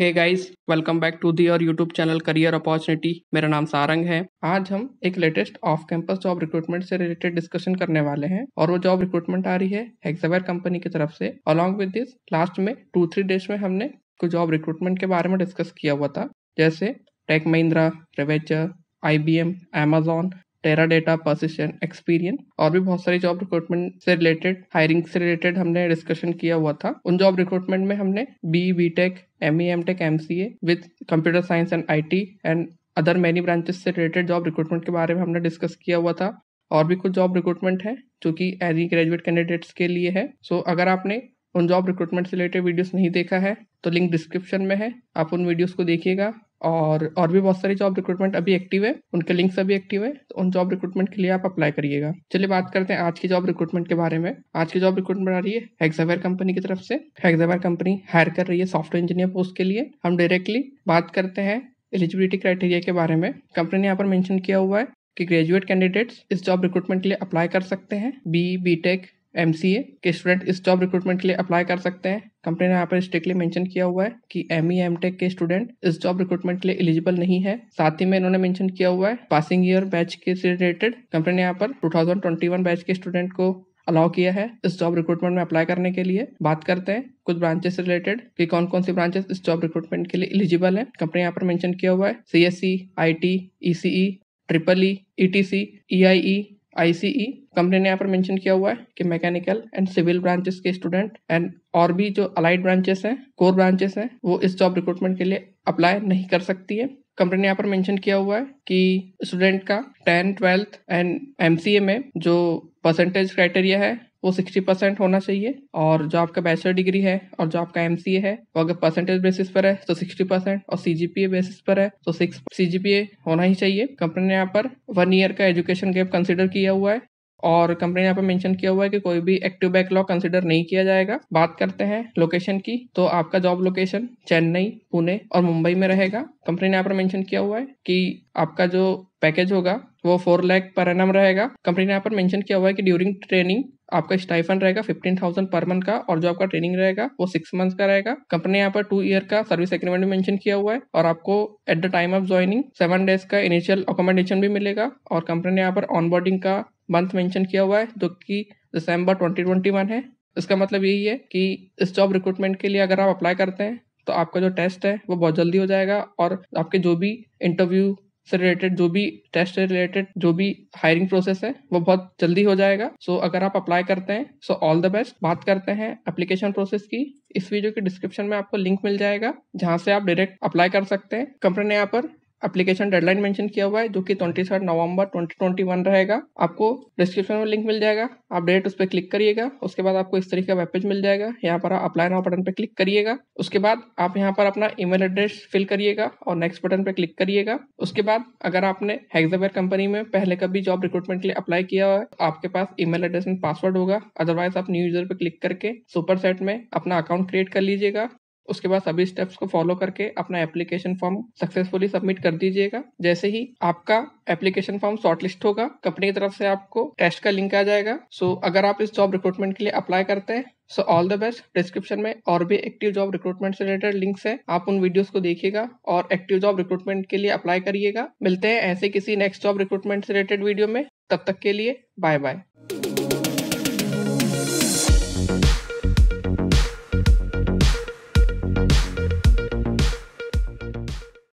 hey guys welcome back to the और YouTube channel career opportunity मेरा नाम सारंग है आज हम एक latest off campus job recruitment से रिलेटेड डिस्कशन करने वाले हैं और वो जॉब रिक्रूटमेंट आ रही है हेक्सावेयर कंपनी की तरफ से अलॉन्ग विद दिस लास्ट में टू थ्री डेज में हमने कुछ जॉब रिक्रूटमेंट के बारे में डिस्कस किया हुआ था जैसे टेक महिंद्रा रेवेचर I B M Amazon Tera Data Persistent Experian और भी बहुत सारी जॉब रिक्रूटमेंट से रिलेटेड हायरिंग से रिलेटेड हमने डिस्कशन किया हुआ था उन जॉब रिक्रूटमेंट में हमने B B tech M E M tech M C A with computer science and I T and other many branches से रिलेटेड जॉब रिक्रूटमेंट के बारे में हमने डिस्कस किया हुआ था और भी कुछ जॉब रिक्रूटमेंट है जो कि एज एनी ग्रेजुएट कैंडिडेट्स के लिए है सो so, अगर आपने उन जॉब रिक्रूटमेंट से रिलेटेड वीडियोस नहीं देखा है तो लिंक डिस्क्रिप्शन में है आप उन वीडियोस को देखिएगा और और भी बहुत सारी जॉब रिक्रूटमेंट अभी एक्टिव है उनके लिंक्स अभी एक्टिव है तो उन जॉब रिक्रूटमेंट के लिए आप अप्लाई करिएगा चलिए बात करते हैं आज की जॉब रिक्रूटमेंट के बारे में आज की जॉब रिक्रूटमेंट आ रही है हेक्सावेयर कंपनी की तरफ से हेक्सावेयर कंपनी हायर कर रही है सॉफ्टवेयर इंजीनियर पोस्ट के लिए हम डायरेक्टली बात करते हैं एलिजिबिलिटी क्राइटेरिया के बारे में कंपनी ने यहाँ पर मेंशन किया हुआ है कि ग्रेजुएट कैंडिडेट्स इस जॉब रिक्रूटमेंट के लिए अप्लाई कर सकते हैं B B tech M C A के स्टूडेंट इस जॉब रिक्रूटमेंट के लिए अप्लाई कर सकते हैं कंपनी ने यहाँ पर स्ट्रिक्टली मेंशन किया हुआ है कि एम ई एम टेक के स्टूडेंट इस जॉब रिक्रूटमेंट के लिए एलिजिबल नहीं है साथ ही में इन्होंने मेंशन किया हुआ है पासिंग ईयर बैच के से रिलेटेड कंपनी ने यहाँ पर 2021 बैच के स्टूडेंट को अलाउ किया है इस जॉब रिक्रूटमेंट में अप्लाई करने के लिए बात करते हैं कुछ ब्रांचेस से रिलेटेड कि कौन कौन सी ब्रांचेस इस जॉब रिक्रूटमेंट के लिए एलिजिबल है कंपनी यहाँ पर मेंशन किया हुआ है C S C I T E C E triple E E T C E I E ICE company e, ने यहाँ पर मेंशन किया हुआ है कि मैकेनिकल एंड सिविल ब्रांचेस के स्टूडेंट एंड और भी जो अलाइड ब्रांचेस हैं कोर ब्रांचेस हैं वो इस जॉब रिक्रूटमेंट के लिए अप्लाई नहीं कर सकती है कंपनी ने यहाँ पर मेंशन किया हुआ है कि स्टूडेंट का टेन ट्वेल्थ एंड एम में जो परसेंटेज क्राइटेरिया है वो सिक्सटी परसेंट होना चाहिए और जो आपका बैचलर डिग्री है और जो आपका एम है वो अगर परसेंटेज बेसिस पर है तो सिक्सटी परसेंट और सी बेसिस पर है तो सिक्स सी होना ही चाहिए कंपनी ने यहाँ पर वन ईयर का एजुकेशन गैप कंसिडर किया हुआ है और कंपनी ने यहाँ पे मेंशन किया हुआ है कि कोई भी एक्टिव बैकलॉग कंसिडर नहीं किया जाएगा बात करते हैं लोकेशन की तो आपका जॉब लोकेशन चेन्नई पुणे और मुंबई में रहेगा कंपनी ने यहाँ पर मेंशन किया हुआ है कि आपका जो पैकेज होगा वो फोर लैख पर एन रहेगा कंपनी ने यहाँ पर मेंशन किया हुआ है कि ड्यूरिंग ट्रेनिंग आपका स्टाइफन रहेगा फिफ्टीन थाउजेंड पर मंथ का और जो आपका ट्रेनिंग रहेगा वो सिक्स मंथ का रहेगा कंपनी यहाँ पर टू ईयर का सर्विस एग्रीमेंट भी मेंशन किया हुआ है और आपको at the time of joining seven days का इनिशियल अकोमोडेशन भी मिलेगा और कंपनी ने यहाँ पर ऑनबोर्डिंग का मंथ मेंशन किया हुआ है जो कि दिसंबर वन है इसका मतलब यही है कि इस जॉब रिक्रूटमेंट के लिए अगर आप अप्लाई करते हैं तो आपका जो टेस्ट है वो बहुत जल्दी हो जाएगा और आपके जो भी इंटरव्यू से रिलेटेड जो भी टेस्ट से रिलेटेड जो भी हायरिंग प्रोसेस है वो बहुत जल्दी हो जाएगा सो so, अगर आप अप्लाई करते हैं सो ऑल द बेस्ट बात करते हैं एप्लीकेशन प्रोसेस की इस वीडियो के डिस्क्रिप्शन में आपको लिंक मिल जाएगा जहाँ से आप डायरेक्ट अप्लाई कर सकते हैं कंपनी ने यहाँ पर एप्लीकेशन डेडलाइन मेंशन किया हुआ है जो कि twenty third November twenty twenty one रहेगा आपको डिस्क्रिप्शन में लिंक मिल जाएगा आप डेट उस पर क्लिक करिएगा उसके बाद आपको इस तरीके का वेब पेज मिल जाएगा यहाँ पर आप अप्लाई नाउ बटन पर क्लिक करिएगा उसके बाद आप यहाँ पर अपना ईमेल एड्रेस फिल करिएगा और नेक्स्ट बटन पर क्लिक करिएगा उसके बाद अगर आपने हेक्सावेयर कंपनी में पहले कभी जॉब रिक्रूटमेंट के लिए अप्लाई किया हुआ है तो आपके पास ईमेल एड्रेस एंड पासवर्ड होगा अदरवाइज आप न्यू यूजर पर क्लिक करके सुपर सेट में अपना अकाउंट क्रिएट कर लीजिएगा उसके बाद सभी स्टेप्स को फॉलो करके अपना एप्लीकेशन फॉर्म सक्सेसफुली सबमिट कर दीजिएगा जैसे ही आपका एप्लीकेशन फॉर्म शॉर्टलिस्ट होगा कंपनी की तरफ से आपको टेस्ट का लिंक आ जाएगा सो so, अगर आप इस जॉब रिक्रूटमेंट के लिए अप्लाई करते हैं so all the best description में और भी एक्टिव जॉब रिक्रूटमेंट से रिलेटेड लिंक्स हैं आप उन वीडियोस को देखिएगा और एक्टिव जॉब रिक्रूटमेंट के लिए अप्लाई करिएगा मिलते हैं ऐसे किसी नेक्स्ट जॉब रिक्रूटमेंट से रिलेटेड वीडियो में तब तक के लिए बाय बाय